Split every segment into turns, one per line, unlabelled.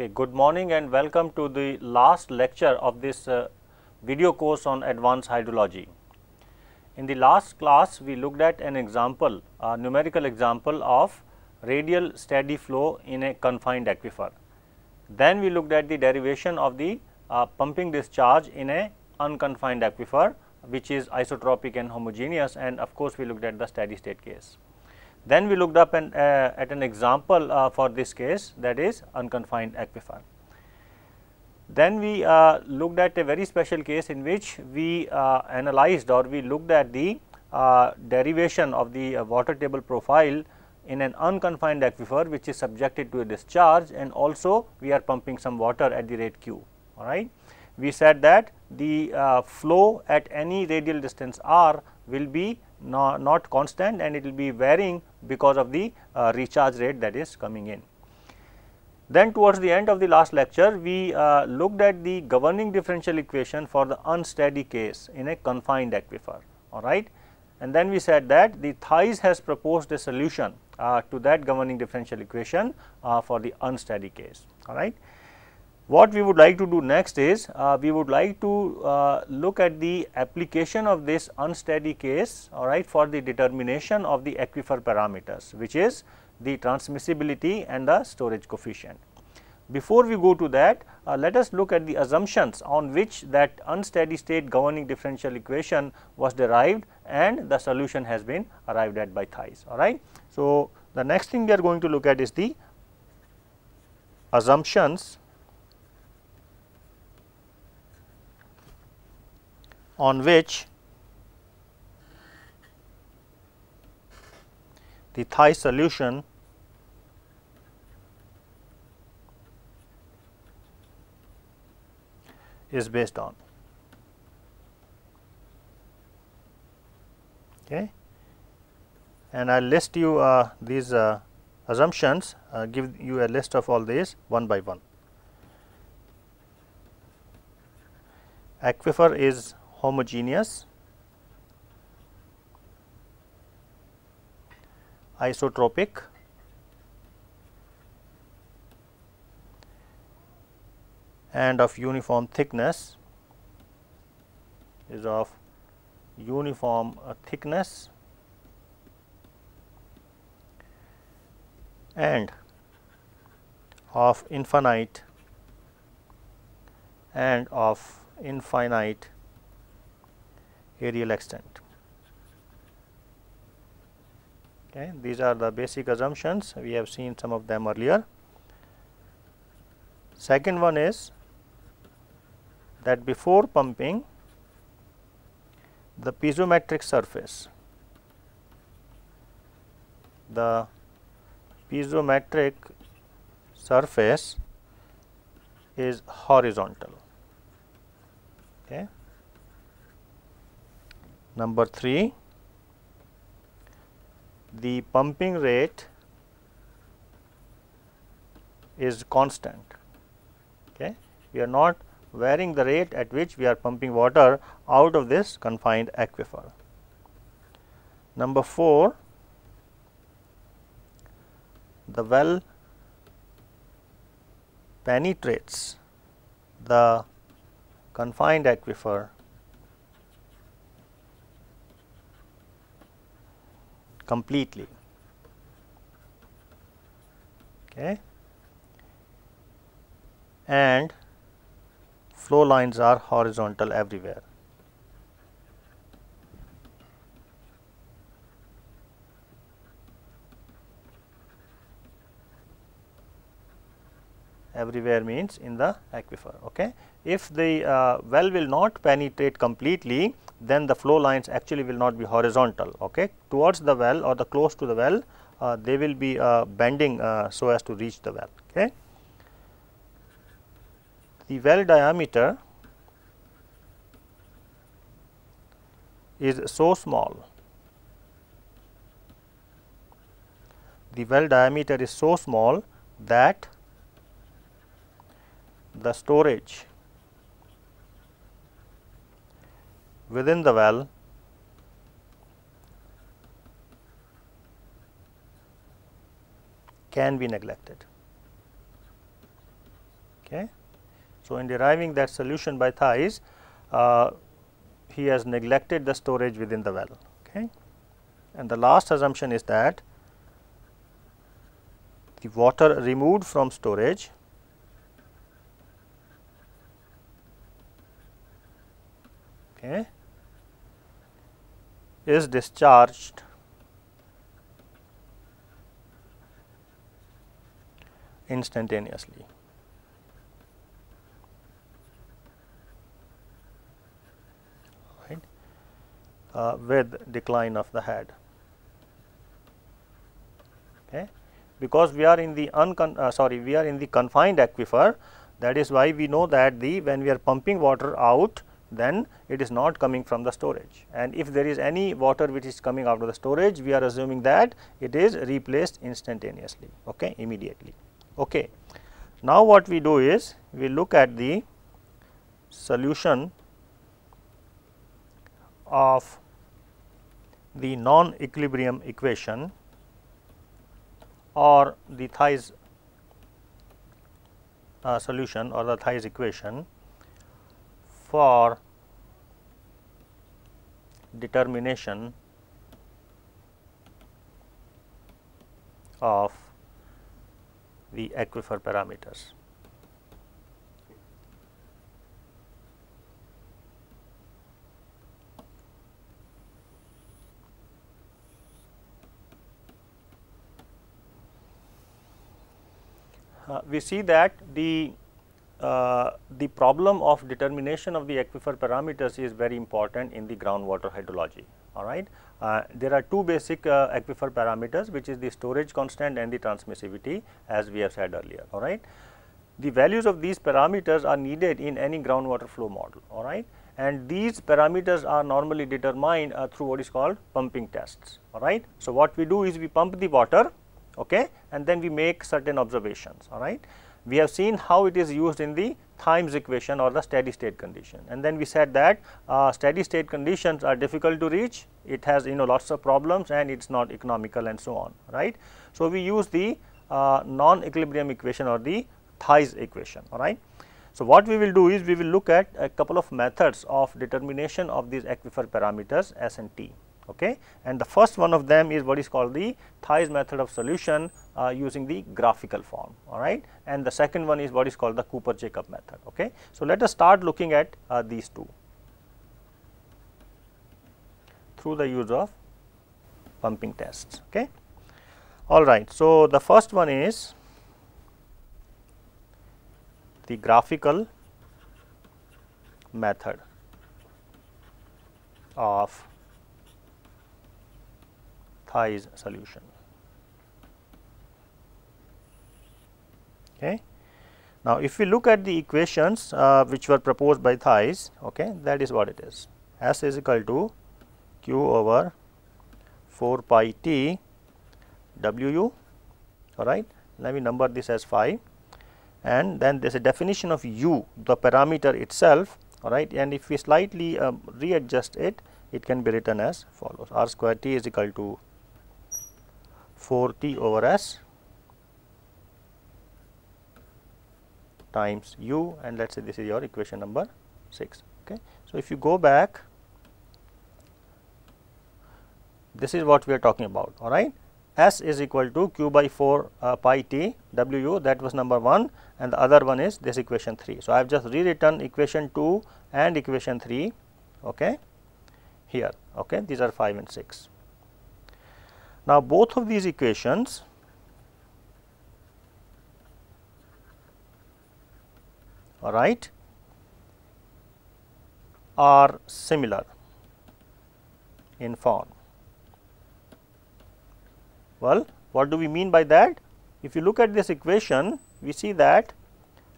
Okay, good morning and welcome to the last lecture of this uh, video course on advanced hydrology. In the last class, we looked at an example, a numerical example of radial steady flow in a confined aquifer. Then we looked at the derivation of the uh, pumping discharge in a unconfined aquifer, which is isotropic and homogeneous and of course, we looked at the steady state case. Then we looked up an, uh, at an example uh, for this case that is unconfined aquifer. Then we uh, looked at a very special case in which we uh, analyzed or we looked at the uh, derivation of the uh, water table profile in an unconfined aquifer which is subjected to a discharge and also we are pumping some water at the rate q all right. We said that the flow at any radial distance r will be not, not constant and it will be varying because of the uh, recharge rate that is coming in. Then towards the end of the last lecture, we uh, looked at the governing differential equation for the unsteady case in a confined aquifer, alright. And then we said that the Thais has proposed a solution uh, to that governing differential equation uh, for the unsteady case, alright. What we would like to do next is uh, we would like to uh, look at the application of this unsteady case all right for the determination of the aquifer parameters which is the transmissibility and the storage coefficient. Before we go to that uh, let us look at the assumptions on which that unsteady state governing differential equation was derived and the solution has been arrived at by Thais all right. So, the next thing we are going to look at is the assumptions on which the Thai solution is based on. Okay. And I will list you uh, these uh, assumptions, uh, give you a list of all these one by one. Aquifer is homogeneous isotropic and of uniform thickness is of uniform uh, thickness and of infinite and of infinite aerial extent. Okay. These are the basic assumptions we have seen some of them earlier. Second one is that before pumping the piezometric surface, the piezometric surface is horizontal. Number 3, the pumping rate is constant. Okay. We are not varying the rate at which we are pumping water out of this confined aquifer. Number 4, the well penetrates the confined aquifer completely. Okay. And flow lines are horizontal everywhere. everywhere means in the aquifer okay if the uh, well will not penetrate completely then the flow lines actually will not be horizontal okay towards the well or the close to the well uh, they will be uh, bending uh, so as to reach the well okay the well diameter is so small the well diameter is so small that the storage within the well can be neglected. Okay. So, in deriving that solution by Thais, uh, he has neglected the storage within the well. Okay. And the last assumption is that the water removed from storage okay, is discharged instantaneously. uh, with decline of the head. Okay. Because we are in the uncon uh, sorry we are in the confined aquifer that is why we know that the when we are pumping water out then it is not coming from the storage and if there is any water which is coming out of the storage we are assuming that it is replaced instantaneously okay immediately okay now what we do is we look at the solution of the non equilibrium equation or the Thies uh, solution or the Thies equation for determination of the aquifer parameters. Uh, we see that the uh, the problem of determination of the aquifer parameters is very important in the groundwater hydrology. All right. Uh, there are two basic uh, aquifer parameters which is the storage constant and the transmissivity as we have said earlier. All right. The values of these parameters are needed in any groundwater flow model. All right. And these parameters are normally determined uh, through what is called pumping tests. All right. So, what we do is we pump the water okay, and then we make certain observations. All right. We have seen how it is used in the Thyme's equation or the steady state condition and then we said that uh, steady state conditions are difficult to reach, it has you know lots of problems and it is not economical and so on, right. So, we use the uh, non-equilibrium equation or the Thies equation, alright. So, what we will do is we will look at a couple of methods of determination of these aquifer parameters S and T okay and the first one of them is what is called the Thies method of solution uh, using the graphical form all right and the second one is what is called the Cooper Jacob method okay so let us start looking at uh, these two through the use of pumping tests okay all right so the first one is the graphical method of Thi's solution. Okay. Now, if we look at the equations uh, which were proposed by Thi's, okay, that is what it is. S is equal to q over 4 pi t wu, all right. Let me number this as phi and then there is a definition of u, the parameter itself, all right. And if we slightly um, readjust it, it can be written as follows r square t is equal to 4 T over S times U and let us say this is your equation number 6. Okay. So, if you go back this is what we are talking about alright. S is equal to q by 4 uh, pi t w u that was number 1 and the other one is this equation 3. So, I have just rewritten equation 2 and equation 3 okay, here okay, these are 5 and 6. Now, both of these equations all right are similar in form. Well, what do we mean by that? If you look at this equation, we see that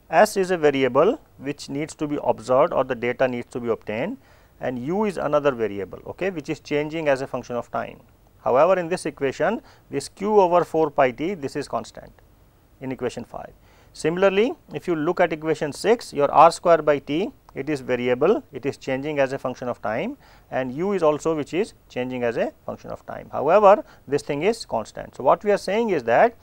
S is a variable which needs to be observed or the data needs to be obtained and u is another variable okay, which is changing as a function of time. However, in this equation this q over 4 pi t this is constant in equation 5. Similarly, if you look at equation 6 your r square by t it is variable it is changing as a function of time and u is also which is changing as a function of time. However, this thing is constant. So, what we are saying is that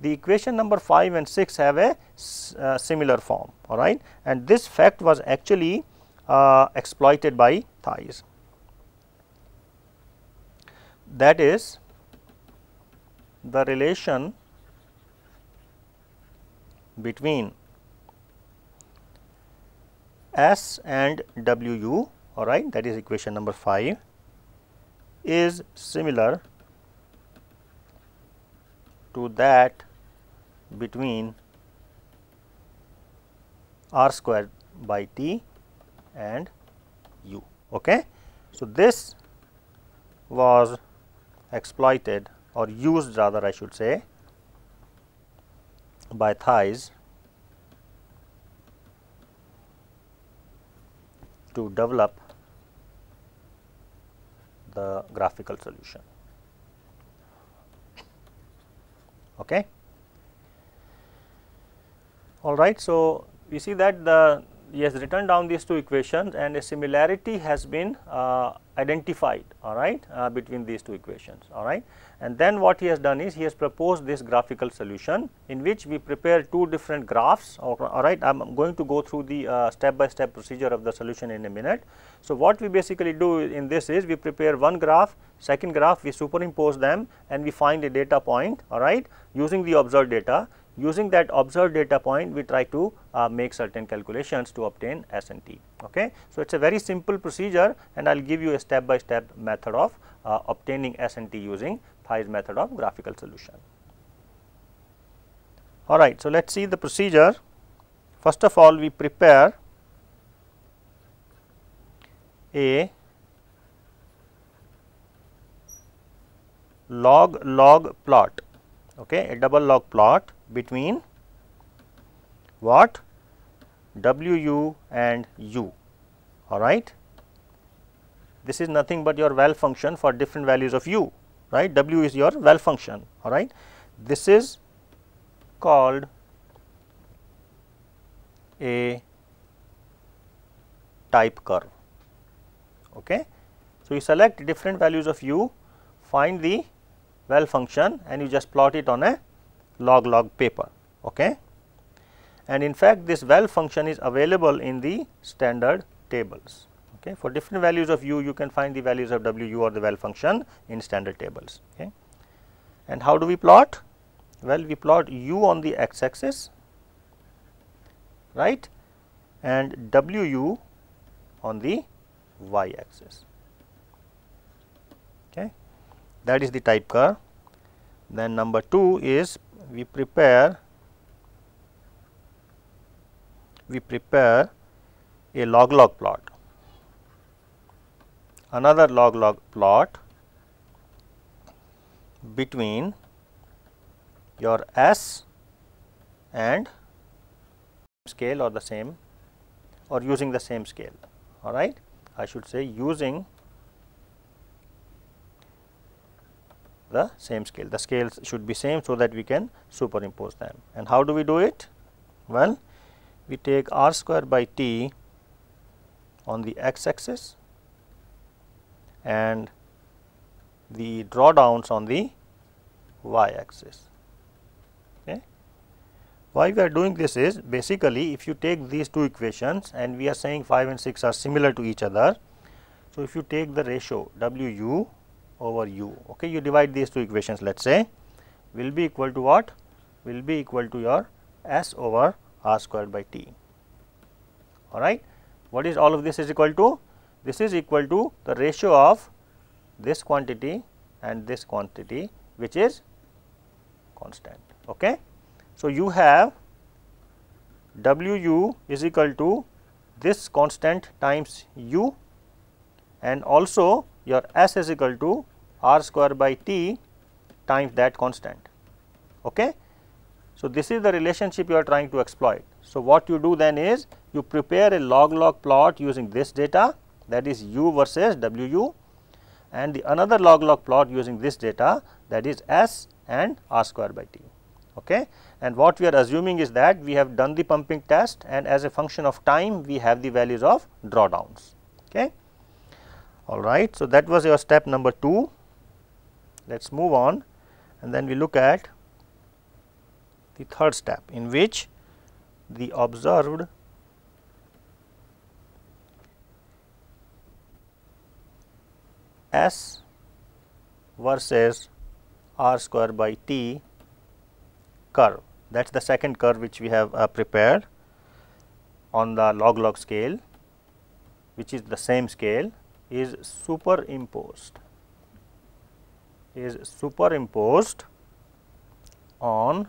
the equation number 5 and 6 have a uh, similar form all right and this fact was actually uh, exploited by Thais that is the relation between S and WU all right that is equation number 5 is similar to that between r square by t and u. Okay. So, this was exploited or used rather I should say by thighs to develop the graphical solution. Okay. All right. So, we see that the he has written down these two equations and a similarity has been uh, identified all right uh, between these two equations all right and then what he has done is he has proposed this graphical solution in which we prepare two different graphs all right i am going to go through the uh, step by step procedure of the solution in a minute so what we basically do in this is we prepare one graph second graph we superimpose them and we find a data point all right using the observed data Using that observed data point, we try to uh, make certain calculations to obtain s t. Okay? So, it is a very simple procedure and I will give you a step by step method of uh, obtaining t using Phi's method of graphical solution. All right, so let us see the procedure. First of all, we prepare a log log plot okay, a double log plot between what WU and U, alright. This is nothing but your val function for different values of U, right. W is your val function, alright. This is called a type curve, okay. So, you select different values of U, find the well function and you just plot it on a log log paper. Okay? And in fact, this well function is available in the standard tables. Okay? For different values of u, you can find the values of wu or the well function in standard tables. Okay? And how do we plot? Well, we plot u on the x axis, right, and w u on the y axis that is the type curve. Then number 2 is we prepare we prepare a log log plot, another log log plot between your S and scale or the same or using the same scale all right I should say using the same scale. The scales should be same so that we can superimpose them. And how do we do it? Well, we take r square by t on the x axis and the drawdowns on the y axis. Okay. Why we are doing this is basically if you take these two equations and we are saying 5 and 6 are similar to each other. So, if you take the ratio W u over u okay you divide these two equations let us say will be equal to what will be equal to your s over r squared by t all right what is all of this is equal to this is equal to the ratio of this quantity and this quantity which is constant okay so you have wu is equal to this constant times u and also your S is equal to R square by T times that constant. Okay? So, this is the relationship you are trying to exploit. So, what you do then is you prepare a log log plot using this data that is u versus wu and the another log log plot using this data that is s and r square by t. Okay? And what we are assuming is that we have done the pumping test and as a function of time we have the values of drawdowns. Okay? alright. So, that was your step number 2, let us move on and then we look at the third step in which the observed S versus R square by T curve that is the second curve which we have uh, prepared on the log log scale which is the same scale is superimposed is superimposed on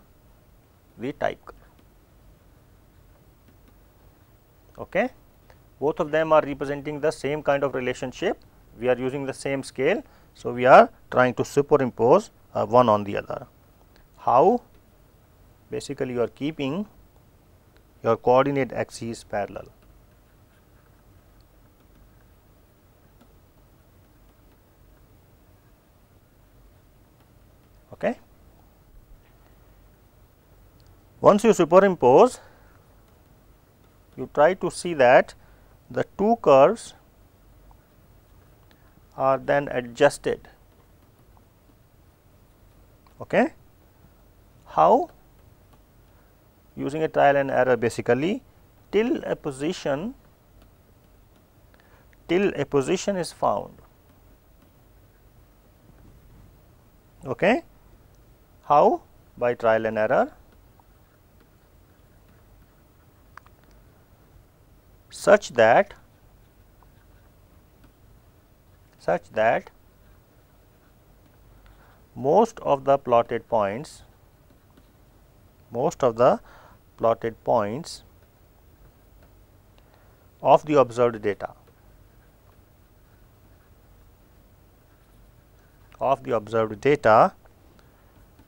the type curve. Okay. Both of them are representing the same kind of relationship, we are using the same scale. So, we are trying to superimpose uh, one on the other. How? Basically, you are keeping your coordinate axes parallel. Once you superimpose, you try to see that the two curves are then adjusted. Okay. How? Using a trial and error basically till a position till a position is found. Okay. How? By trial and error such that such that most of the plotted points most of the plotted points of the observed data of the observed data.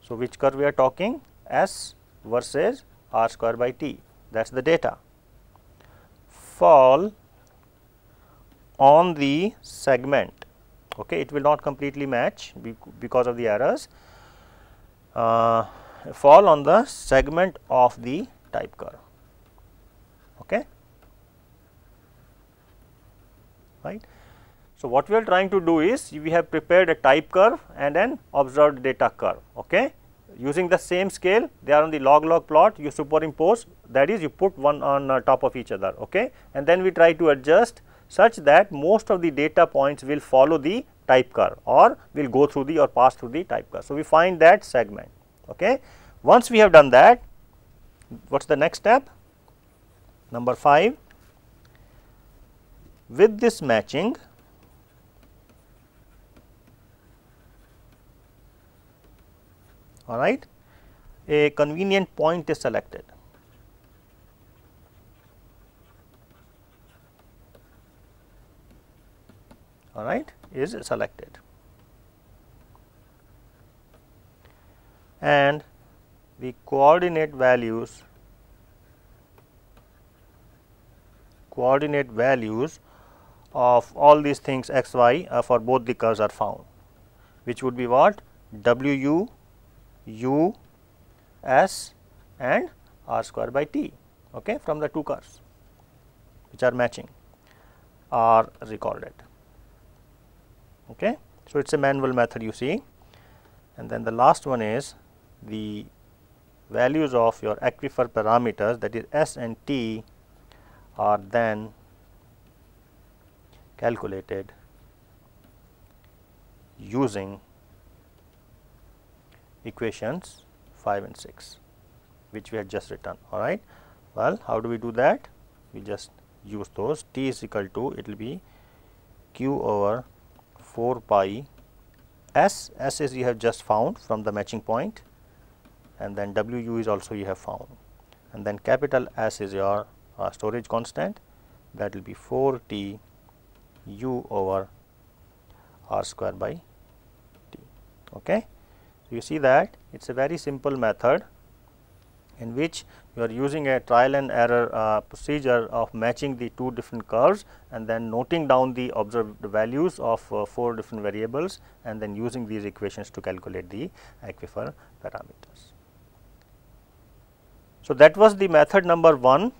So, which curve we are talking S versus R square by T that is the data fall on the segment okay it will not completely match because of the errors uh, fall on the segment of the type curve okay right so what we are trying to do is we have prepared a type curve and an observed data curve okay using the same scale they are on the log log plot you superimpose that is you put one on uh, top of each other okay and then we try to adjust such that most of the data points will follow the type curve or will go through the or pass through the type curve. So, we find that segment okay. Once we have done that what is the next step number 5 with this matching all right. A convenient point is selected. all right is selected and the coordinate values coordinate values of all these things x y uh, for both the curves are found which would be what w u u, s and r square by t okay, from the two cars which are matching are recorded. Okay. So, it is a manual method you see and then the last one is the values of your aquifer parameters that is S and T are then calculated using equations 5 and 6 which we have just written alright. Well how do we do that? We just use those t is equal to it will be q over 4 pi s, s is you have just found from the matching point and then wu is also you have found and then capital S is your uh, storage constant that will be 4 t u over r square by t okay. You see that it is a very simple method in which you are using a trial and error uh, procedure of matching the two different curves and then noting down the observed values of uh, four different variables and then using these equations to calculate the aquifer parameters. So, that was the method number 1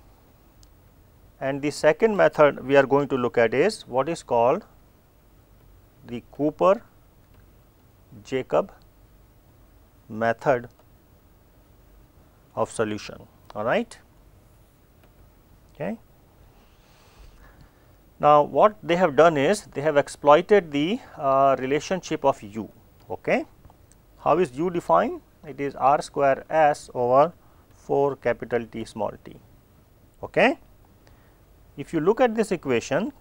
and the second method we are going to look at is what is called the Cooper Jacob method of solution all right okay now what they have done is they have exploited the uh, relationship of u okay how is u defined it is r square s over 4 capital T small t okay if you look at this equation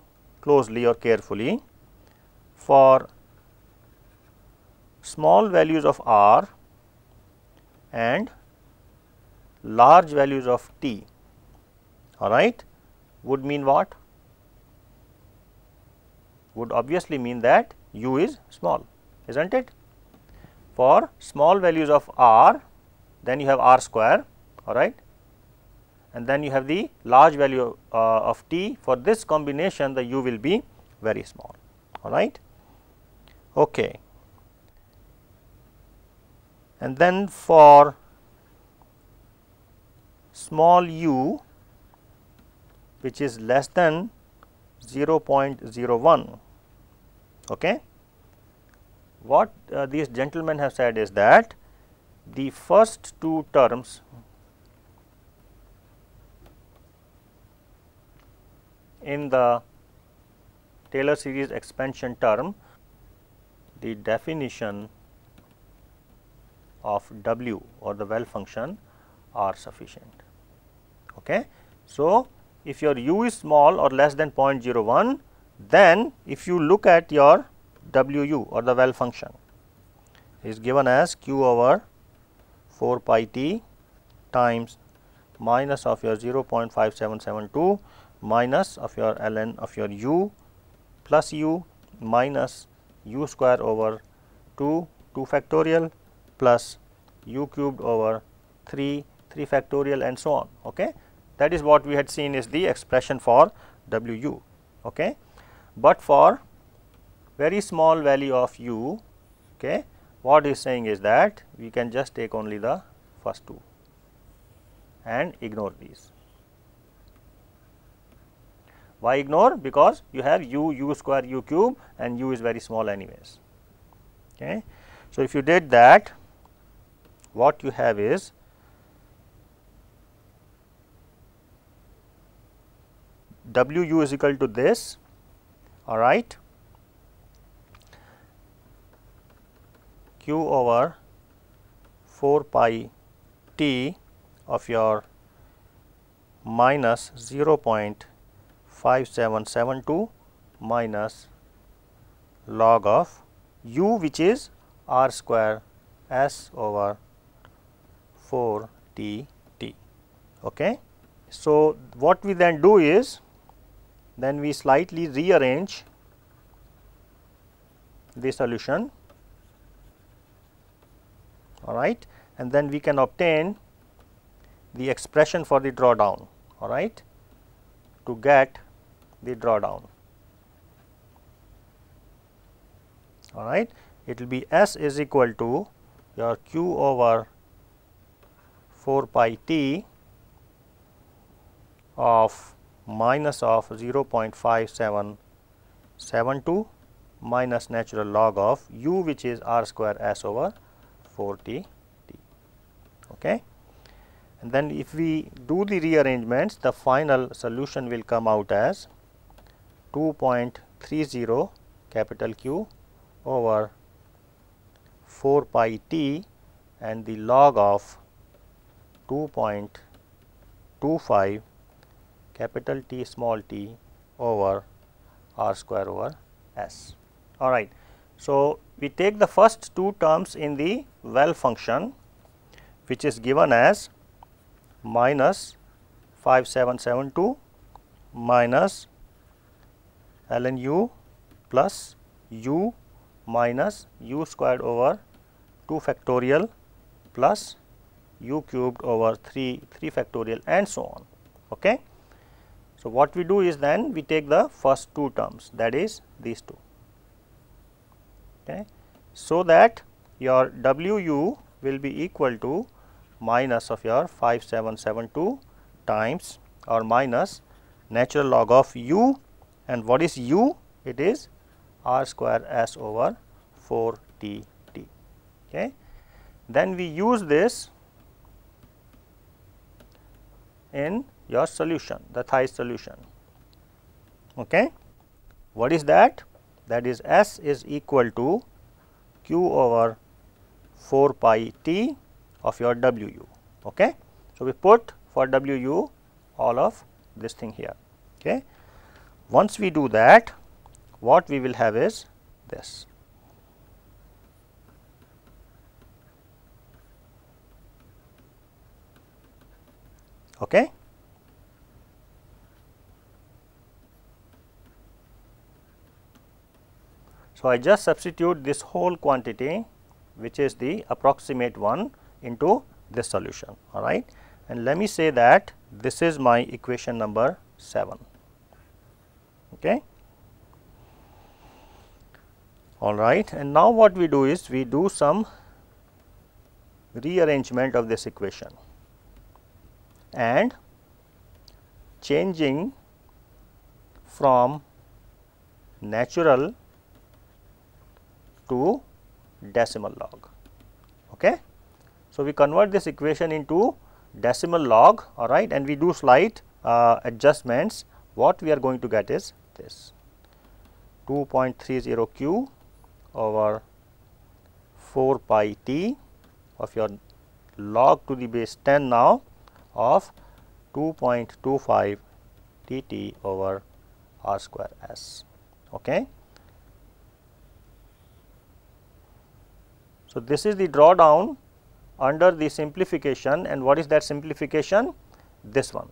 closely or carefully for small values of r and large values of t alright would mean what? Would obviously mean that u is small is not it? For small values of r then you have r square alright and then you have the large value uh, of t for this combination the u will be very small alright. Okay and then for small u which is less than 0.01 okay what uh, these gentlemen have said is that the first two terms in the Taylor series expansion term the definition of W or the well function are sufficient. Okay. So, if your u is small or less than 0.01, then if you look at your WU or the well function is given as q over 4 pi t times minus of your 0.5772 minus of your ln of your u plus u minus u square over 2 2 factorial plus u cubed over 3, 3 factorial and so on. Okay. That is what we had seen is the expression for wu. Okay. But for very small value of u, okay, what is saying is that we can just take only the first two and ignore these. Why ignore? Because you have u, u square, u cube and u is very small anyways. Okay. So, if you did that what you have is W u is equal to this, all right, q over 4 pi t of your minus 0 0.5772 minus log of u which is r square s over 4 T T. Okay. So, what we then do is then we slightly rearrange the solution alright and then we can obtain the expression for the drawdown alright to get the drawdown alright it will be S is equal to your Q over 4 pi t of minus of 0.5772 minus natural log of u which is r square s over 4 t t. Okay. And then if we do the rearrangements the final solution will come out as 2.30 capital Q over 4 pi t and the log of 2.25 capital T small t over r square over s. All right. So, we take the first two terms in the well function which is given as minus 5772 minus ln u plus u minus u squared over 2 factorial plus u cubed over 3 3 factorial and so on okay so what we do is then we take the first two terms that is these two okay so that your wu will be equal to minus of your 5772 times or minus natural log of u and what is u it is r square s over 4 t t okay then we use this in your solution, the Thais solution. Okay. What is that? That is S is equal to Q over 4 pi T of your WU. Okay. So, we put for WU all of this thing here. Okay. Once we do that, what we will have is this. okay so i just substitute this whole quantity which is the approximate one into this solution all right and let me say that this is my equation number 7 okay all right and now what we do is we do some rearrangement of this equation and changing from natural to decimal log. Okay. So, we convert this equation into decimal log alright and we do slight uh, adjustments what we are going to get is this 2.30 q over 4 pi t of your log to the base 10 now of 2.25 dt over R square S. Okay. So, this is the drawdown under the simplification and what is that simplification? This one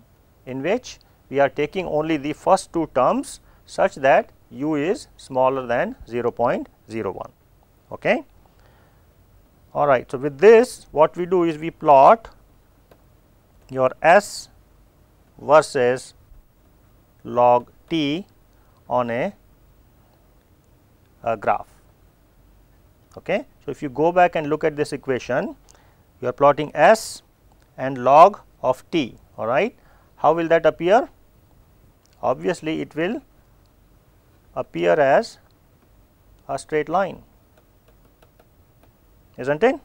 in which we are taking only the first two terms such that u is smaller than 0.01. Okay. All right. So, with this what we do is we plot your S versus log t on a, a graph. Okay. So, if you go back and look at this equation, you are plotting S and log of t, all right. How will that appear? Obviously, it will appear as a straight line, is not it?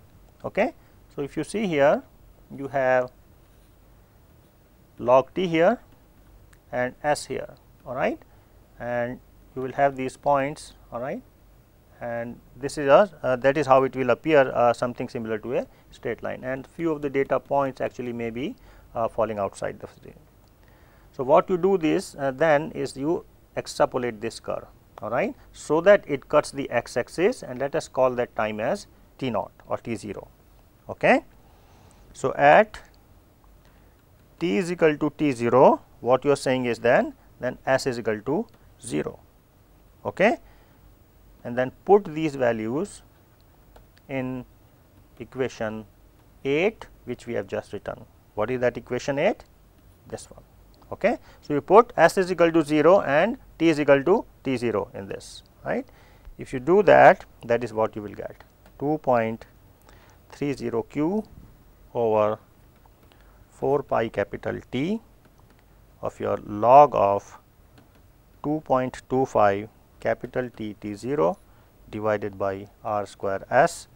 Okay. So, if you see here, you have log t here and s here all right and you will have these points all right and this is a uh, that is how it will appear uh, something similar to a straight line and few of the data points actually may be uh, falling outside the frame. So, what you do this uh, then is you extrapolate this curve all right so that it cuts the x axis and let us call that time as t naught or t 0 okay. So, at t is equal to t0, what you are saying is then, then s is equal to 0. Okay? And then put these values in equation 8 which we have just written. What is that equation 8? This one. Okay? So, you put s is equal to 0 and t is equal to t0 in this. right? If you do that, that is what you will get 2.30 q over 4 pi capital T of your log of 2.25 capital T T 0 divided by R square S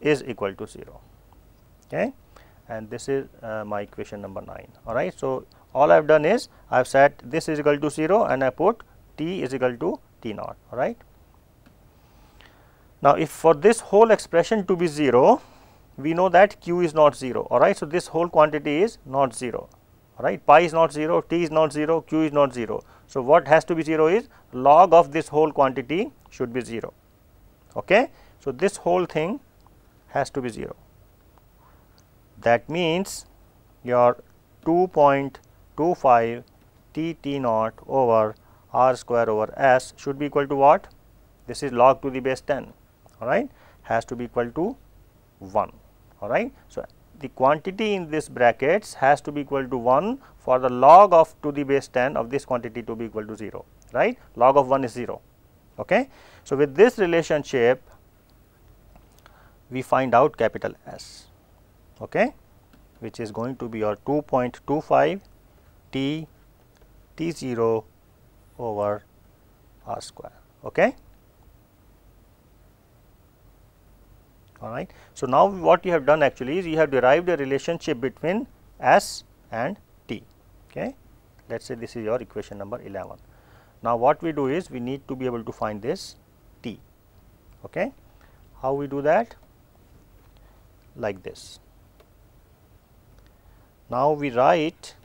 is equal to 0 okay and this is uh, my equation number 9 alright. So, all I have done is I have said this is equal to 0 and I put T is equal to T naught alright. Now, if for this whole expression to be 0 we know that q is not 0 alright. So, this whole quantity is not 0 alright pi is not 0, t is not 0, q is not 0. So, what has to be 0 is log of this whole quantity should be 0 okay. So, this whole thing has to be 0 that means your 2.25 t t naught over r square over s should be equal to what? This is log to the base 10 alright has to be equal to 1 alright. So, the quantity in this brackets has to be equal to 1 for the log of to the base 10 of this quantity to be equal to 0 right log of 1 is 0 okay. So, with this relationship we find out capital S okay which is going to be your 2.25 T T0 over R square okay. All right. So, now what you have done actually is you have derived a relationship between S and T okay let us say this is your equation number 11. Now, what we do is we need to be able to find this T okay how we do that like this. Now, we write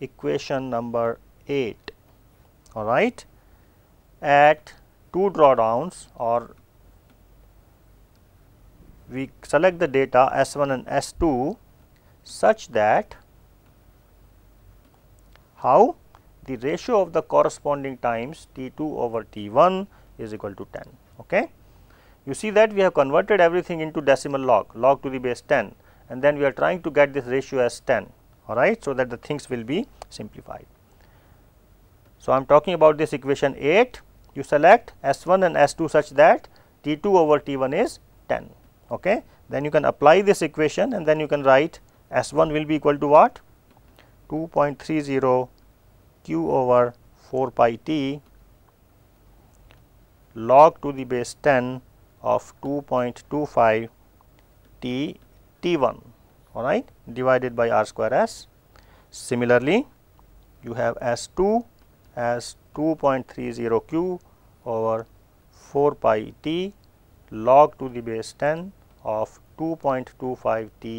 equation number 8 alright at 2 drawdowns or we select the data S1 and S2 such that how the ratio of the corresponding times T2 over T1 is equal to 10. Okay. You see that we have converted everything into decimal log, log to the base 10 and then we are trying to get this ratio as 10 alright so that the things will be simplified. So, I am talking about this equation 8 you select S1 and S2 such that T2 over T1 is 10 okay. Then you can apply this equation and then you can write S1 will be equal to what? 2.30 Q over 4 pi T log to the base 10 of 2.25 T T1 alright divided by R square S. Similarly, you have S2 as 2.30 Q over 4 pi T log to the base 10 of 2.25 T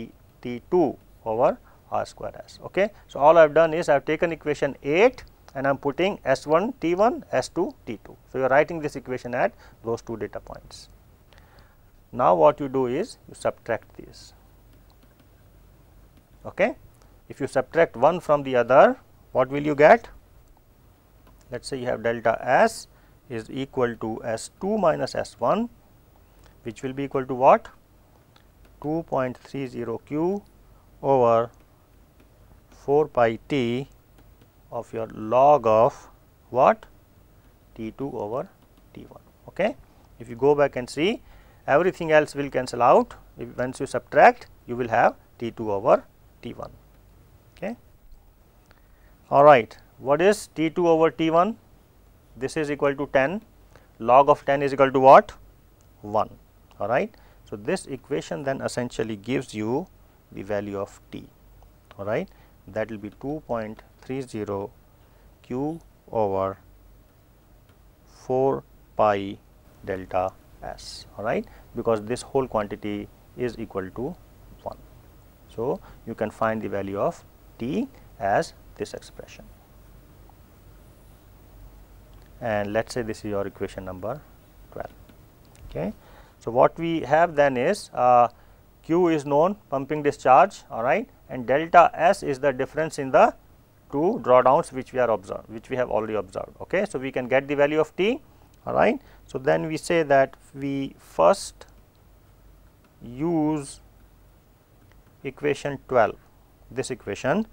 T2 over R square S. Okay. So, all I have done is I have taken equation 8 and I am putting S1 T1, S2 T2. So, you are writing this equation at those two data points. Now, what you do is you subtract these. Okay. If you subtract one from the other, what will you get? Let us say you have delta S is equal to S2 minus S1 which will be equal to what? 2.30 q over 4 pi t of your log of what t 2 over t 1. Okay. If you go back and see everything else will cancel out if once you subtract you will have t 2 over t 1. Okay. All right, what is t 2 over t 1? This is equal to 10 log of 10 is equal to what 1 all right so, this equation then essentially gives you the value of t all right that will be 2.30 q over 4 pi delta s all right because this whole quantity is equal to 1. So, you can find the value of t as this expression and let us say this is your equation number 12. Okay. So, what we have then is uh, Q is known pumping discharge alright and delta S is the difference in the two drawdowns which we are observed which we have already observed okay. So, we can get the value of T alright. So, then we say that we first use equation 12 this equation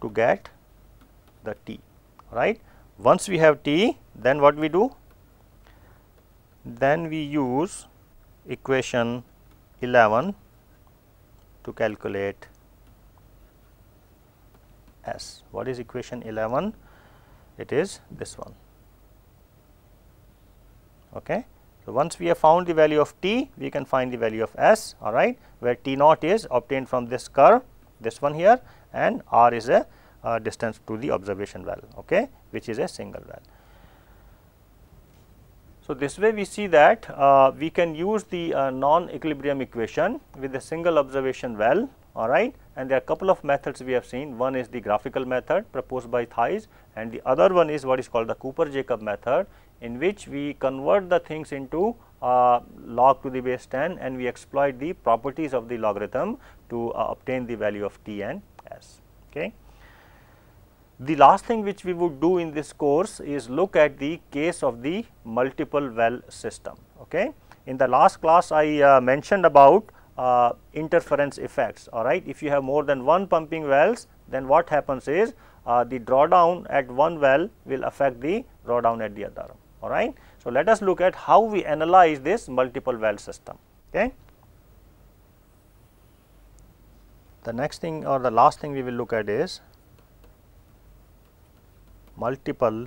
to get the T all right. Once we have T then what we do then we use equation 11 to calculate S. What is equation 11? It is this one. Okay. So, once we have found the value of t, we can find the value of s, all right, where t naught is obtained from this curve, this one here, and r is a uh, distance to the observation well, okay, which is a single well. So, this way we see that uh, we can use the uh, non-equilibrium equation with a single observation well alright and there are couple of methods we have seen one is the graphical method proposed by Thais and the other one is what is called the Cooper-Jacob method in which we convert the things into uh, log to the base 10 and we exploit the properties of the logarithm to uh, obtain the value of t and s. Okay. The last thing which we would do in this course is look at the case of the multiple well system. Okay? In the last class I uh, mentioned about uh, interference effects alright. If you have more than one pumping wells then what happens is uh, the drawdown at one well will affect the drawdown at the other alright. So, let us look at how we analyze this multiple well system. Okay? The next thing or the last thing we will look at is multiple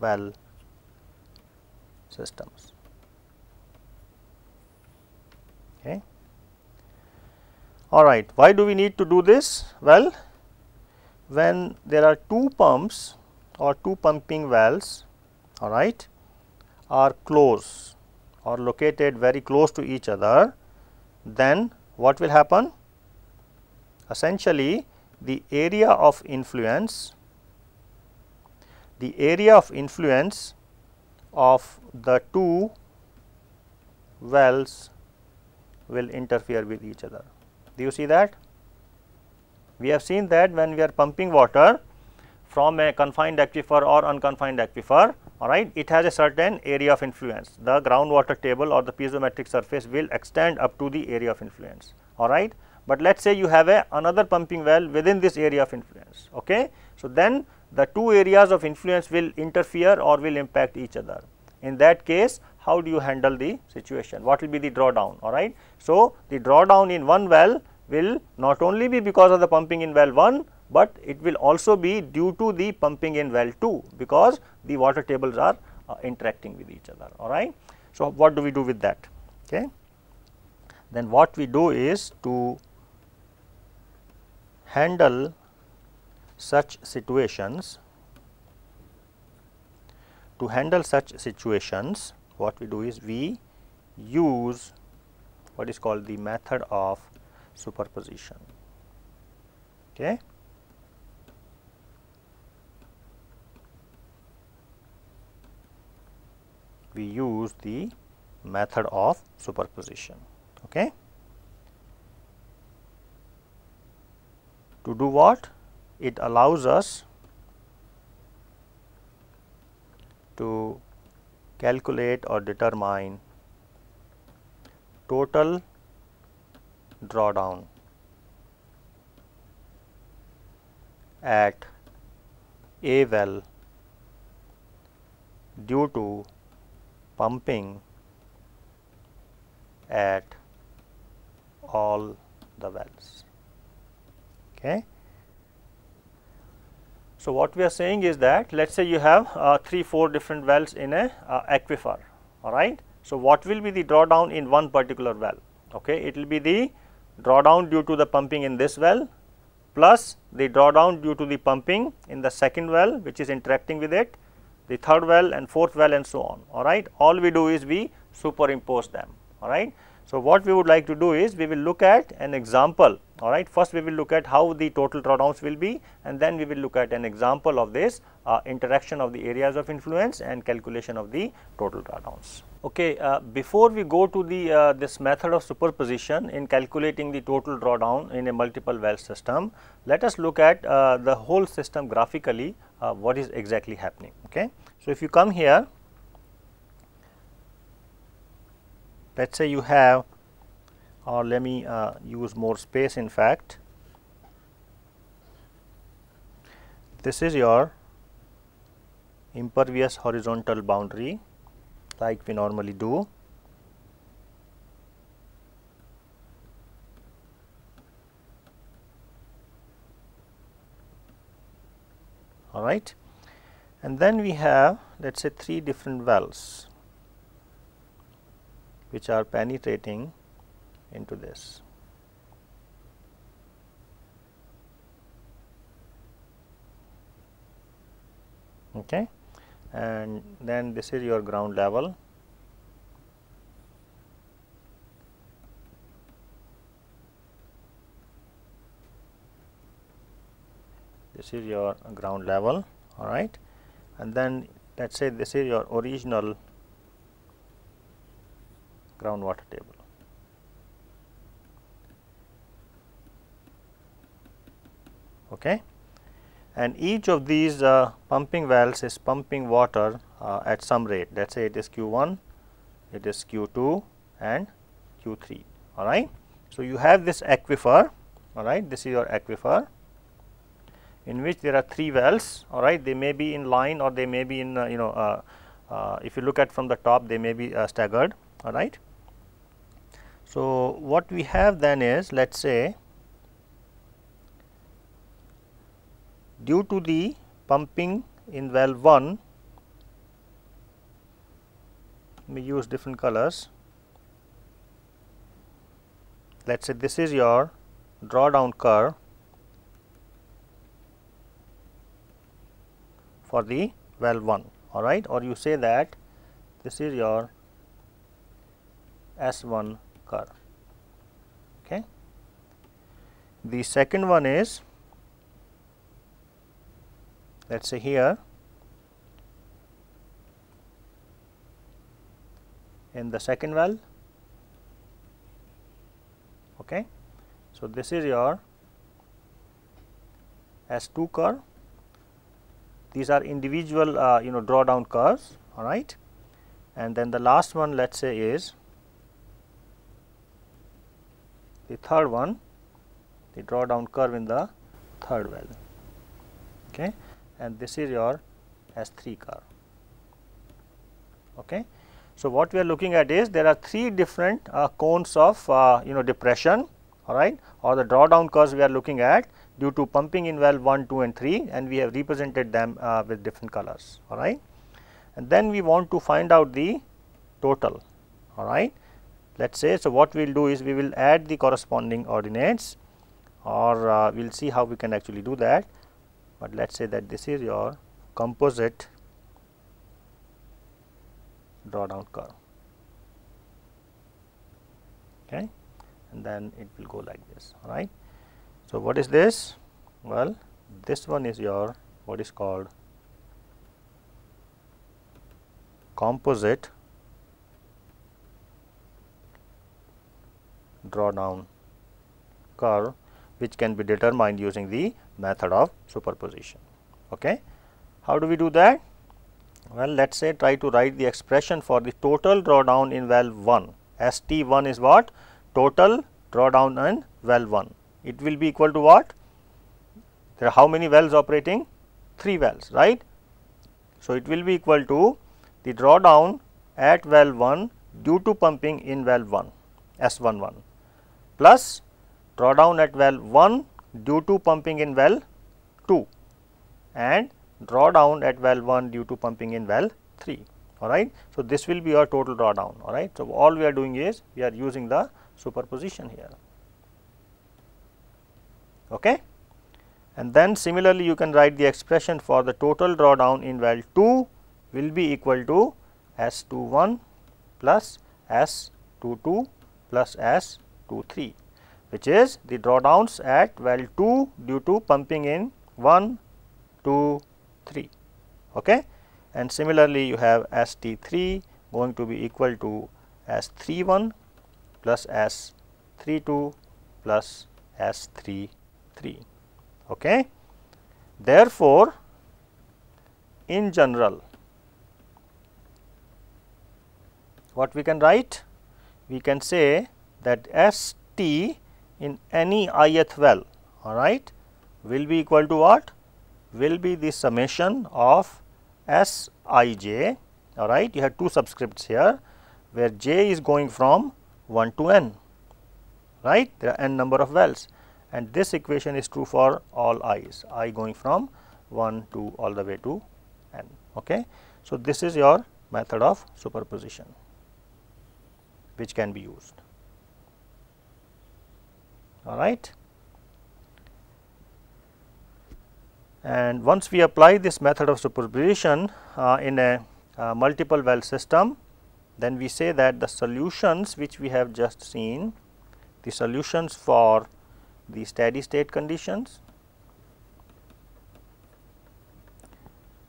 well systems. Okay. All right, why do we need to do this? Well, when there are two pumps or two pumping wells, all right, are close or located very close to each other, then what will happen? Essentially, the area of influence the area of influence of the two wells will interfere with each other. Do you see that? We have seen that when we are pumping water from a confined aquifer or unconfined aquifer, alright, it has a certain area of influence. The groundwater table or the piezometric surface will extend up to the area of influence, alright. But let us say you have a another pumping well within this area of influence, okay. So, then the two areas of influence will interfere or will impact each other. In that case, how do you handle the situation? What will be the drawdown? All right. So, the drawdown in one well will not only be because of the pumping in well 1, but it will also be due to the pumping in well 2 because the water tables are uh, interacting with each other. All right. So, what do we do with that? Okay. Then what we do is to handle such situations to handle such situations what we do is we use what is called the method of superposition okay we use the method of superposition okay to do what it allows us to calculate or determine total drawdown at a well due to pumping at all the wells. Okay. So, what we are saying is that let us say you have uh, 3 4 different wells in a uh, aquifer alright. So, what will be the drawdown in one particular well okay it will be the drawdown due to the pumping in this well plus the drawdown due to the pumping in the second well which is interacting with it the third well and fourth well and so on alright all we do is we superimpose them alright. So, what we would like to do is we will look at an example alright. First we will look at how the total drawdowns will be and then we will look at an example of this uh, interaction of the areas of influence and calculation of the total drawdowns. Okay, uh, before we go to the uh, this method of superposition in calculating the total drawdown in a multiple well system, let us look at uh, the whole system graphically uh, what is exactly happening. Okay. So, if you come here let us say you have or let me uh, use more space in fact. This is your impervious horizontal boundary like we normally do. All right. And then we have let us say 3 different wells which are penetrating into this. Okay. And then this is your ground level. This is your ground level, all right. And then let us say this is your original groundwater table. Okay. And each of these uh, pumping valves is pumping water uh, at some rate let us say it is Q1, it is Q2 and Q3 alright. So, you have this aquifer alright this is your aquifer in which there are three valves alright they may be in line or they may be in uh, you know uh, uh, if you look at from the top they may be uh, staggered alright. So, what we have then is let us say due to the pumping in well 1 let me use different colors let us say this is your drawdown curve for the well 1 all right or you say that this is your S 1 Okay. The second one is let us say here in the second well. Okay. So, this is your S2 curve. These are individual uh, you know drawdown curves, all right. And then the last one let us say is the third one the drawdown curve in the third well. okay and this is your S3 curve okay. So, what we are looking at is there are three different uh, cones of uh, you know depression alright or the drawdown curves we are looking at due to pumping in well 1, 2 and 3 and we have represented them uh, with different colors alright. And then we want to find out the total alright let us say. So, what we will do is we will add the corresponding ordinates or uh, we will see how we can actually do that, but let us say that this is your composite drawdown curve okay and then it will go like this right. So, what is this? Well, this one is your what is called composite drawdown curve which can be determined using the method of superposition. Okay. How do we do that? Well, let us say try to write the expression for the total drawdown in valve 1. ST1 is what? Total drawdown in valve 1. It will be equal to what? There are how many wells operating? 3 wells, right? So, it will be equal to the drawdown at valve 1 due to pumping in valve 1, S11 plus drawdown at well 1 due to pumping in well 2 and drawdown at well 1 due to pumping in well 3 alright. So, this will be your total drawdown alright. So, all we are doing is we are using the superposition here okay. And then similarly, you can write the expression for the total drawdown in well 2 will be equal to S 21 plus S 22 plus S 2, 3 which is the drawdowns at well 2 due to pumping in 1, 2, 3. Okay? And similarly, you have ST3 going to be equal to S31 plus S32 plus S33. Okay? Therefore, in general, what we can write? We can say that S t in any ith well alright will be equal to what? Will be the summation of S i j alright you have two subscripts here where j is going from 1 to n right there are n number of wells and this equation is true for all i's i going from 1 to all the way to n okay. So, this is your method of superposition which can be used all right. And once we apply this method of superposition uh, in a uh, multiple well system, then we say that the solutions which we have just seen, the solutions for the steady state conditions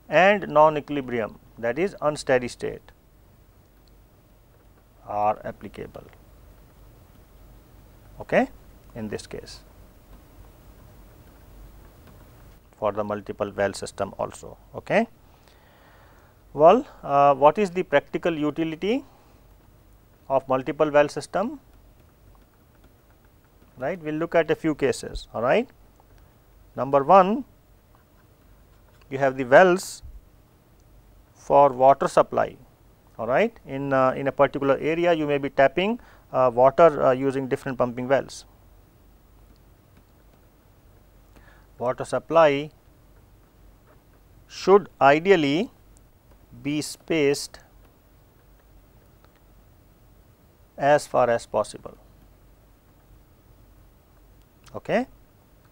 and non-equilibrium that is unsteady state are applicable. Okay in this case for the multiple well system also. Okay. Well, uh, what is the practical utility of multiple well system? Right, we will look at a few cases, alright. Number 1, you have the wells for water supply, alright. In, uh, in a particular area, you may be tapping uh, water uh, using different pumping wells, water supply should ideally be spaced as far as possible. Okay.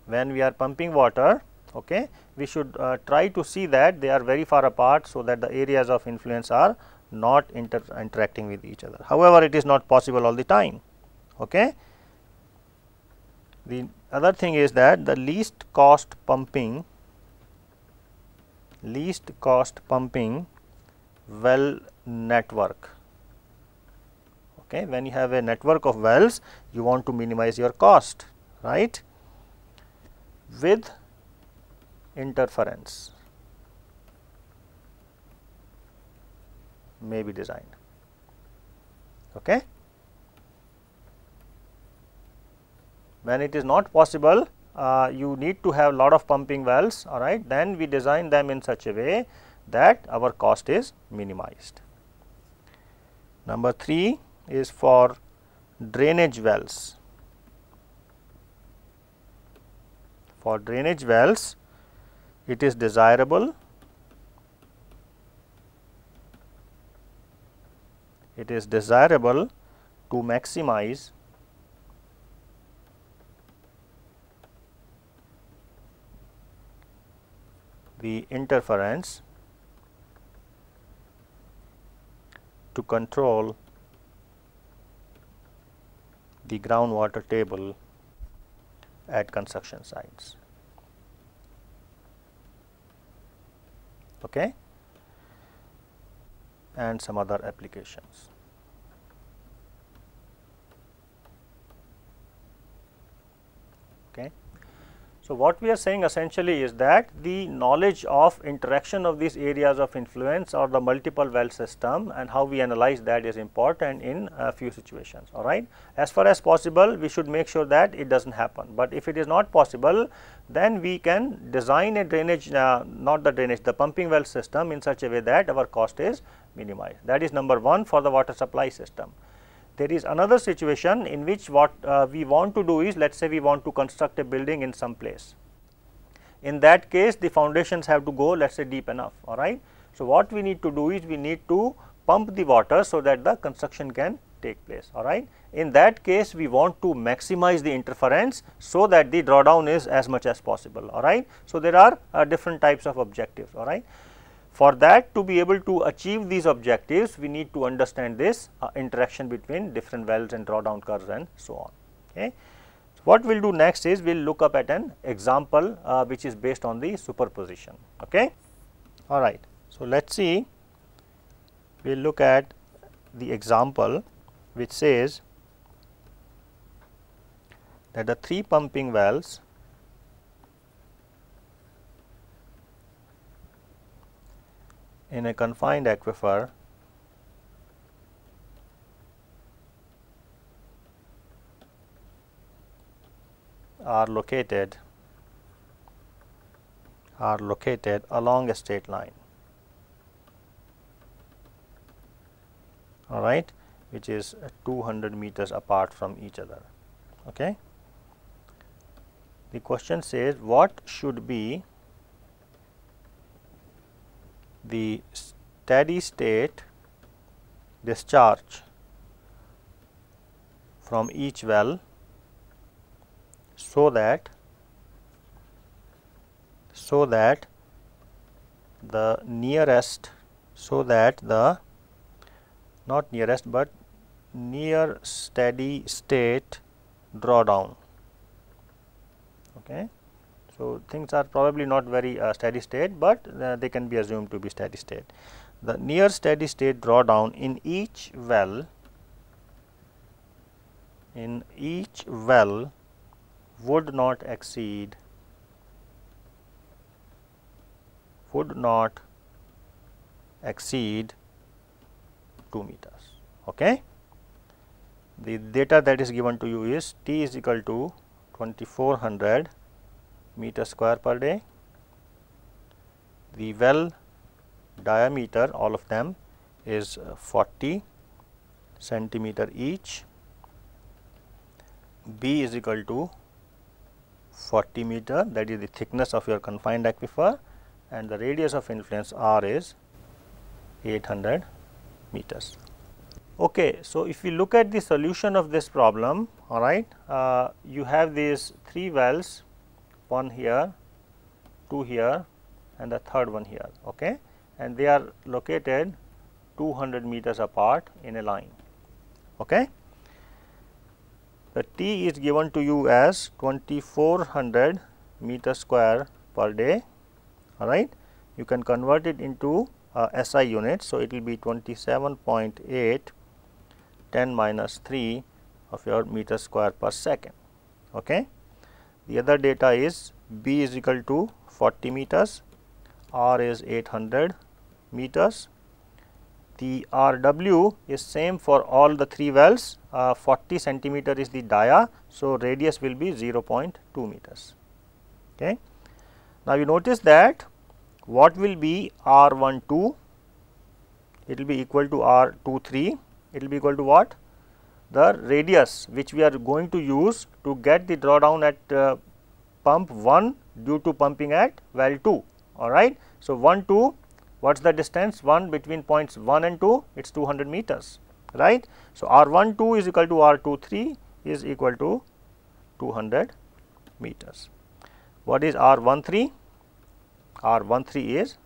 When we are pumping water, okay, we should uh, try to see that they are very far apart so that the areas of influence are not inter interacting with each other. However, it is not possible all the time. Okay. The other thing is that the least cost pumping least cost pumping well network okay when you have a network of wells you want to minimize your cost right with interference may be designed okay When it is not possible, uh, you need to have lot of pumping wells. all right, then we design them in such a way that our cost is minimized. Number 3 is for drainage wells. For drainage wells, it is desirable it is desirable to maximize the interference to control the groundwater table at construction sites. Okay? and some other applications. Okay. So, what we are saying essentially is that the knowledge of interaction of these areas of influence or the multiple well system and how we analyze that is important in a few situations all right. As far as possible we should make sure that it does not happen, but if it is not possible then we can design a drainage uh, not the drainage the pumping well system in such a way that our cost is minimized that is number 1 for the water supply system. There is another situation in which what uh, we want to do is let us say we want to construct a building in some place. In that case the foundations have to go let us say deep enough alright. So, what we need to do is we need to pump the water so that the construction can take place alright. In that case we want to maximize the interference so that the drawdown is as much as possible alright. So, there are uh, different types of objectives alright. For that to be able to achieve these objectives, we need to understand this uh, interaction between different wells and drawdown curves and so on. Okay. So, what we will do next is we will look up at an example uh, which is based on the superposition. Okay. All right. So, let us see, we will look at the example which says that the three pumping wells in a confined aquifer are located are located along a straight line all right which is 200 meters apart from each other okay the question says what should be the steady state discharge from each well so that so that the nearest so that the not nearest but near steady state drawdown okay so, things are probably not very uh, steady state, but uh, they can be assumed to be steady state. The near steady state drawdown in each well in each well would not exceed would not exceed 2 meters okay the data that is given to you is t is equal to 2400 meter square per day. The well diameter all of them is 40 centimeter each. B is equal to 40 meter that is the thickness of your confined aquifer and the radius of influence R is 800 meters. Okay, so if we look at the solution of this problem, all right, uh, you have these three wells one here, two here and the third one here okay and they are located 200 meters apart in a line okay the t is given to you as 2400 meter square per day all right you can convert it into uh, SI unit so it will be 27.8 10 minus 3 of your meter square per second okay the other data is B is equal to 40 meters, R is 800 meters. The RW is same for all the three wells, uh, 40 centimeter is the dia, so radius will be 0.2 meters. Okay. Now, you notice that what will be R12, it will be equal to R23, it will be equal to what? the radius which we are going to use to get the drawdown at uh, pump 1 due to pumping at well 2 alright. So, 1 2 what is the distance 1 between points 1 and 2 it is 200 meters right. So, R 1 2 is equal to R 2 3 is equal to 200 meters. What is R 1 3? R 1 3 is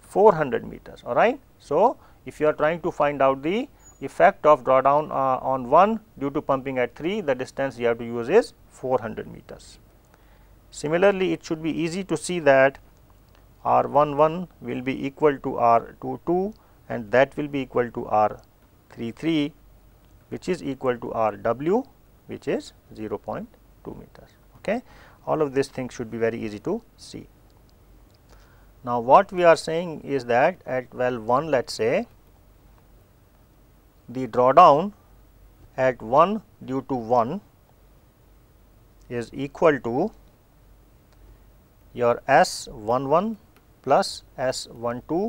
400 meters alright. So, if you are trying to find out the effect of drawdown uh, on 1 due to pumping at 3 the distance you have to use is 400 meters. Similarly, it should be easy to see that R 11 will be equal to R 22 and that will be equal to R 33 which is equal to R w which is 0.2 meters. Okay. All of these things should be very easy to see. Now, what we are saying is that at well 1 let us say the drawdown at 1 due to 1 is equal to your S one one plus S one two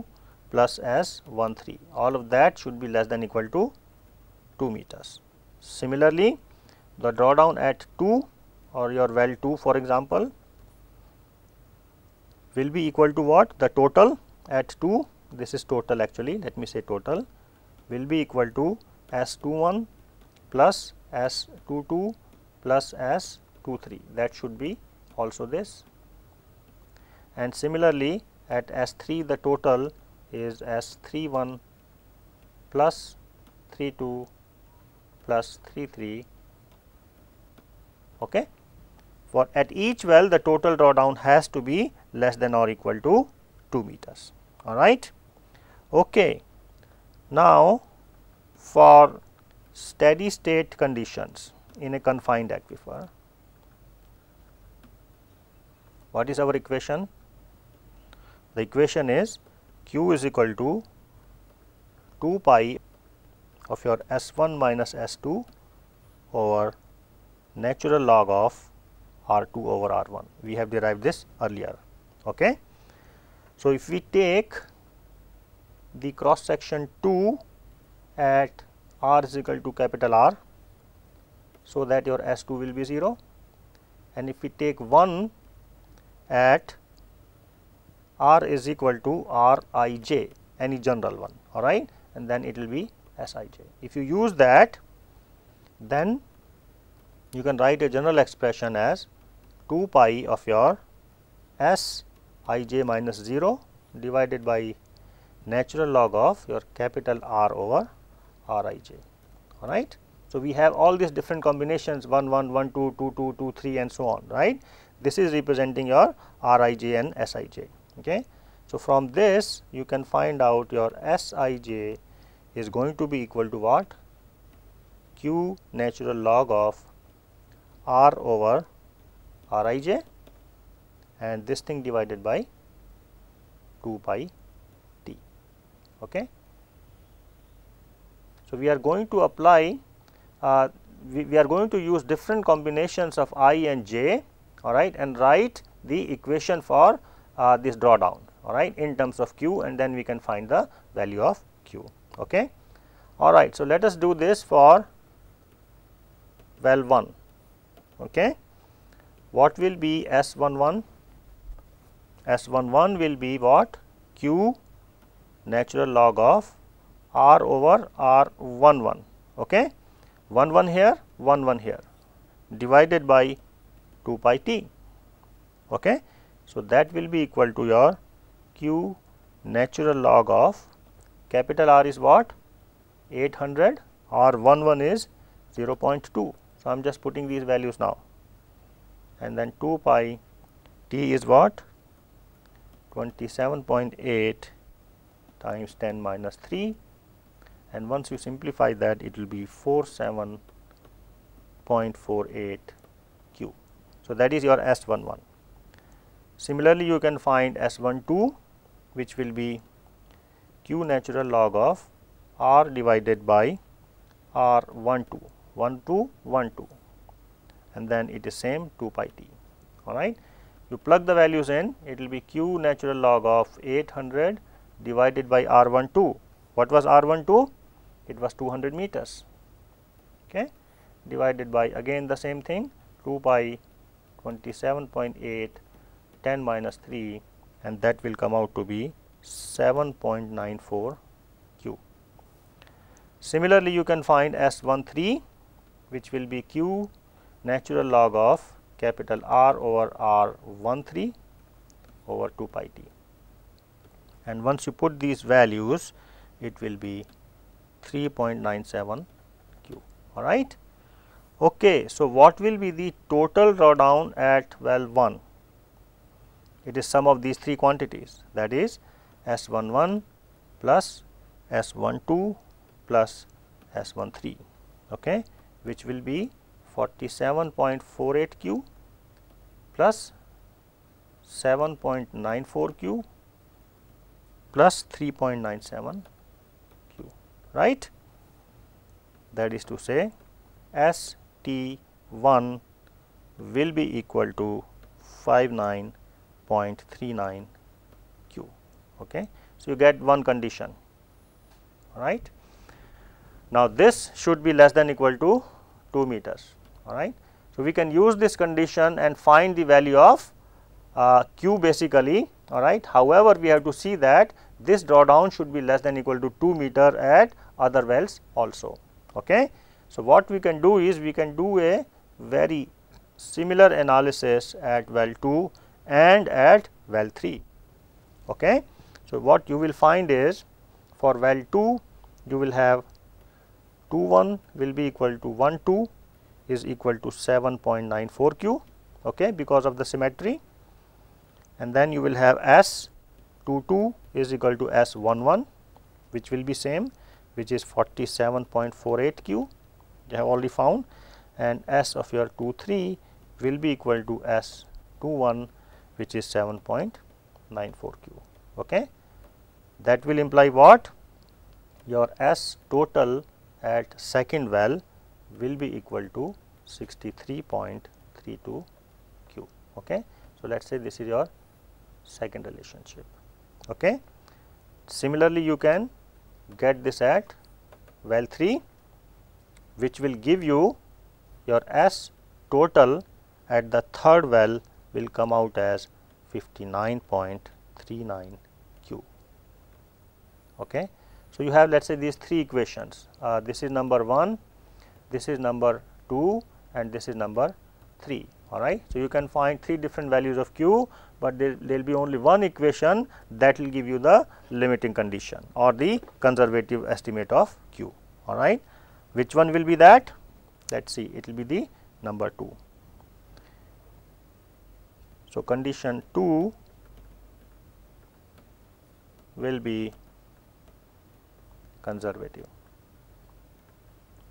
plus S one three. all of that should be less than equal to 2 meters. Similarly, the drawdown at 2 or your well 2 for example will be equal to what the total at 2 this is total actually let me say total will be equal to S21 plus S22 plus S23 that should be also this. And similarly, at S3 the total is S31 plus 32 plus 33 okay for at each well the total drawdown has to be less than or equal to 2 meters all right okay now, for steady state conditions in a confined aquifer, what is our equation? The equation is Q is equal to 2 pi of your S1 minus S2 over natural log of R2 over R1. We have derived this earlier. Okay? So, if we take the cross section 2 at r is equal to capital R. So, that your S2 will be 0 and if we take 1 at r is equal to r i j any general one alright and then it will be s i j. If you use that then you can write a general expression as 2 pi of your s i j minus 0 divided by natural log of your capital R over R i j alright. So, we have all these different combinations 1 1 1 2 2 2 2 3 and so on right. This is representing your R i j and S i j okay. So, from this you can find out your S i j is going to be equal to what q natural log of R over R i j and this thing divided by 2 pi Okay. So, we are going to apply uh, we, we, are going to use different combinations of i and j alright and write the equation for uh, this drawdown alright in terms of q and then we can find the value of q okay. Alright, so let us do this for well 1 okay. What will be S11? S11 will be what? Q natural log of r over r 1 1 okay 1 1 here 1 1 here divided by 2 pi t okay so that will be equal to your q natural log of capital R is what 800 or one is 0 0.2 so I am just putting these values now and then 2 pi t is what 27.8 times 10 minus 3 and once you simplify that it will be 47.48 q. So, that is your S11. Similarly, you can find S12 which will be q natural log of r divided by r12, 12, 12 and then it is same 2 pi t alright. You plug the values in it will be q natural log of 800 divided by R12. What was R12? It was 200 meters. Okay, divided by again the same thing 2 by 27.8 10 minus 3 and that will come out to be 7.94 Q. Similarly, you can find S13 which will be Q natural log of capital R over R13 over 2 pi t and once you put these values it will be 3.97 Q alright. Okay, so what will be the total drawdown at well 1? It is sum of these three quantities that is S11 plus S12 plus S13 okay, which will be 47.48 Q plus 7.94 Q plus 3.97 q right that is to say S T 1 will be equal to 59.39 q okay. So, you get one condition right. Now, this should be less than equal to 2 meters alright. So, we can use this condition and find the value of uh, q basically all right. However, we have to see that this drawdown should be less than equal to 2 meter at other wells also. Okay. So, what we can do is we can do a very similar analysis at well 2 and at well 3. Okay. So, what you will find is for well 2 you will have 2 1 will be equal to 1 2 is equal to 7.94 q okay, because of the symmetry and then you will have S 2 2 is equal to S 1 1 which will be same which is 47.48 Q you have already found and S of your 2 3 will be equal to S 2 1 which is 7.94 Q okay that will imply what your S total at second well will be equal to 63.32 Q okay so let us say this is your second relationship. Okay. Similarly, you can get this at well 3 which will give you your S total at the third well will come out as 59.39 Q. Okay. So, you have let us say these three equations, uh, this is number 1, this is number 2 and this is number 3 alright. So, you can find 3 different values of q, but there will be only one equation that will give you the limiting condition or the conservative estimate of q, alright. Which one will be that? Let us see, it will be the number 2. So, condition 2 will be conservative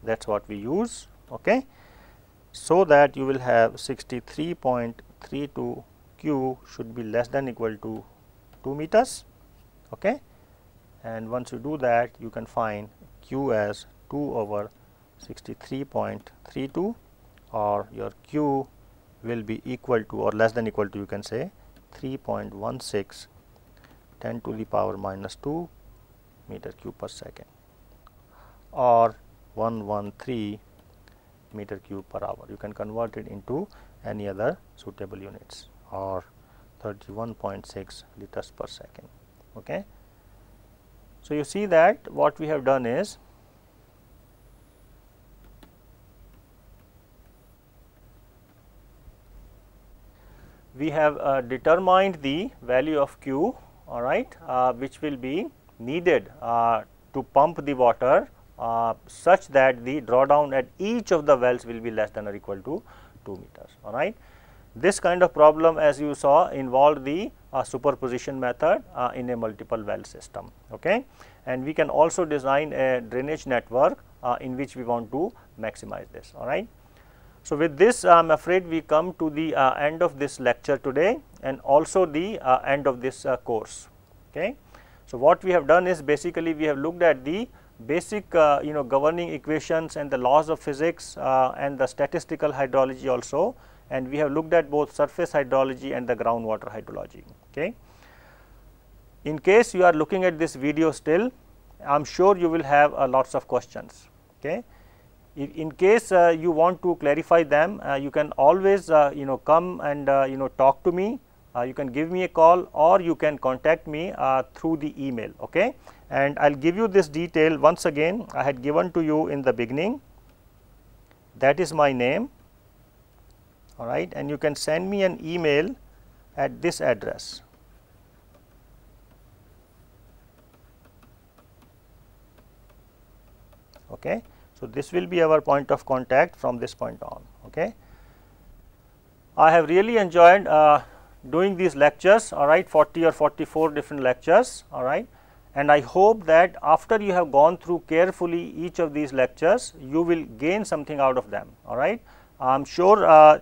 that is what we use. Okay so that you will have 63.32 q should be less than equal to 2 meters okay and once you do that you can find q as 2 over 63.32 or your q will be equal to or less than equal to you can say 3.16 10 to the power minus 2 meter cube per second or 113 meter cube per hour. You can convert it into any other suitable units or 31.6 liters per second. Okay. So, you see that what we have done is we have uh, determined the value of Q alright uh, which will be needed uh, to pump the water uh, such that the drawdown at each of the wells will be less than or equal to 2 meters all right. This kind of problem as you saw involved the uh, superposition method uh, in a multiple well system okay. And we can also design a drainage network uh, in which we want to maximize this all right. So, with this I am afraid we come to the uh, end of this lecture today and also the end of this course okay. So, what we have done is basically we have looked at the basic uh, you know governing equations and the laws of physics uh, and the statistical hydrology also and we have looked at both surface hydrology and the groundwater hydrology. Okay. In case you are looking at this video still, I am sure you will have uh, lots of questions. Okay. If, in case uh, you want to clarify them, uh, you can always uh, you know come and you know talk to me, you can give me a call or you can contact me through the email. Okay and I will give you this detail once again I had given to you in the beginning that is my name alright and you can send me an email at this address. Okay. So, this will be our point of contact from this point on. Okay. I have really enjoyed uh, doing these lectures alright 40 or 44 different lectures alright and I hope that after you have gone through carefully each of these lectures, you will gain something out of them, all right. I am sure uh,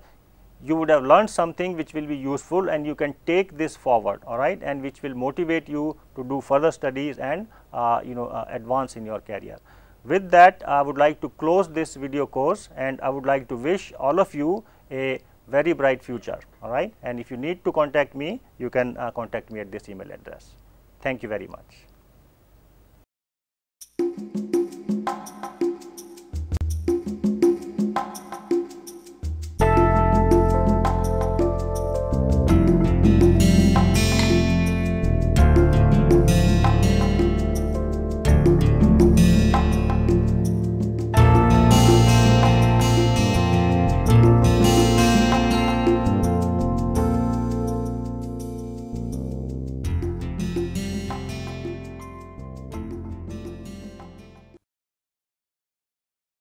you would have learned something which will be useful and you can take this forward, all right, and which will motivate you to do further studies and uh, you know uh, advance in your career. With that, I would like to close this video course and I would like to wish all of you a very bright future, all right, and if you need to contact me, you can uh, contact me at this email address. Thank you very much. Thank you.